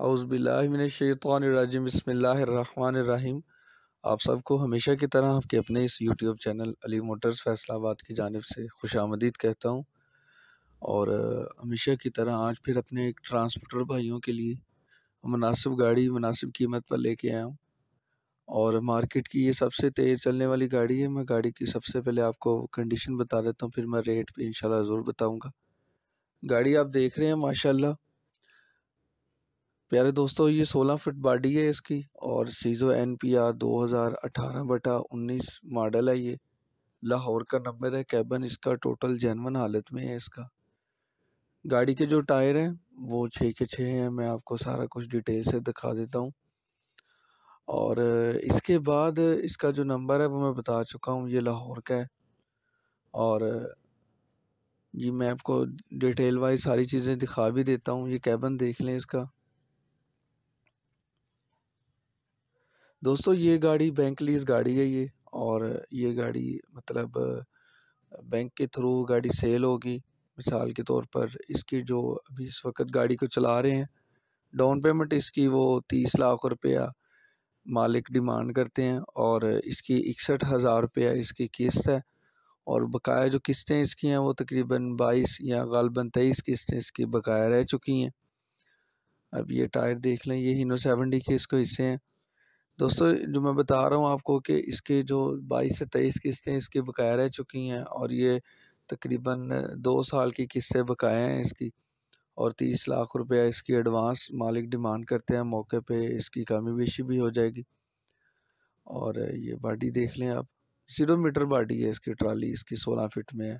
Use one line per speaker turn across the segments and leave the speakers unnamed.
अउज़बिल्लाशैतरजीम बसमीम आप सबको हमेशा की तरह आपके अपने इस YouTube channel Ali Motors Faisalabad की जानब से खुश आमदीद कहता हूँ और हमेशा की तरह आज फिर अपने एक ट्रांसपोर्टर भाइयों के लिए मुनासिब गाड़ी मुनासिब कीमत पर लेके आया हूँ और मार्केट की ये सबसे तेज़ चलने वाली गाड़ी है मैं गाड़ी की सबसे पहले आपको कंडीशन बता देता हूँ फिर मैं रेट भी इन ज़रूर बताऊँगा गाड़ी आप देख रहे हैं माशाल्लाह प्यारे दोस्तों ये 16 फिट बॉडी है इसकी और सीज़ो एन पी आर दो हज़ार अठारह बटा उन्नीस मॉडल है ये लाहौर का नंबर है कैबन इसका टोटल जैनवन हालत में है इसका गाड़ी के जो टायर हैं वो छः के छः हैं मैं आपको सारा कुछ डिटेल से दिखा देता हूँ और इसके बाद इसका जो नंबर है वो मैं बता चुका हूँ ये लाहौर का है और जी मैं आपको डिटेल वाइज सारी चीज़ें दिखा भी देता हूँ ये कैबन देख लें इसका दोस्तों ये गाड़ी बैंक लीज गाड़ी है ये और ये गाड़ी मतलब बैंक के थ्रू गाड़ी सेल होगी मिसाल के तौर पर इसकी जो अभी इस वक्त गाड़ी को चला रहे हैं डाउन पेमेंट इसकी वो तीस लाख रुपया मालिक डिमांड करते हैं और इसकी इकसठ हज़ार रुपया इसकी किस्त है और बकाया जो किस्तें इसकी हैं वो तकरीबन बाईस या गालबन तेईस किस्तें इसकी बकाया रह चुकी हैं अब ये टायर देख लें ये हिनो सेवनडी के इसको हिस्से हैं दोस्तों जो मैं बता रहा हूँ आपको कि इसके जो बाईस से तेईस किस्तें इसकी बकाया रह चुकी हैं और ये तकरीबन दो साल की किस्तें बकाया हैं इसकी और तीस लाख रुपया इसकी एडवांस मालिक डिमांड करते हैं मौके पे इसकी कमी बेशी भी हो जाएगी और ये बाडी देख लें आप जीरो मीटर बाडी है इसकी ट्राली इसकी सोलह फिट में है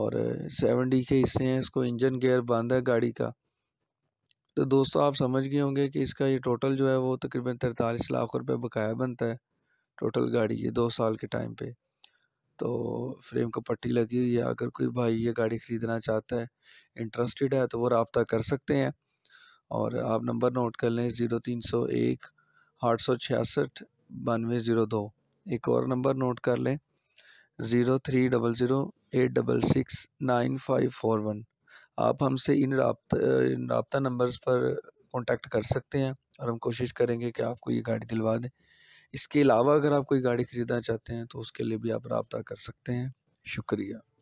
और सेवन डी के हिस्से हैं इसको इंजन गेयर बंद है गाड़ी का तो दोस्तों आप समझ गए होंगे कि इसका ये टोटल जो है वो तकरीबन तैंतालीस लाख रुपए बकाया बनता है टोटल गाड़ी ये दो साल के टाइम पे तो फ्रेम को पट्टी लगी हुई है अगर कोई भाई ये गाड़ी ख़रीदना चाहता है इंटरेस्टेड है तो वो रबता कर सकते हैं और आप नंबर नोट कर लें ज़ीरो तीन सौ एक आठ सौ छियासठ बानवे ज़ीरो दो एक और नंबर नोट कर लें zero three double zero eight double six nine five four one आप हमसे इन रबता नंबर्स पर कांटेक्ट कर सकते हैं और हम कोशिश करेंगे कि आपको ये गाड़ी दिलवा दें इसके अलावा अगर आप कोई गाड़ी ख़रीदना चाहते हैं तो उसके लिए भी आप रबता कर सकते हैं शुक्रिया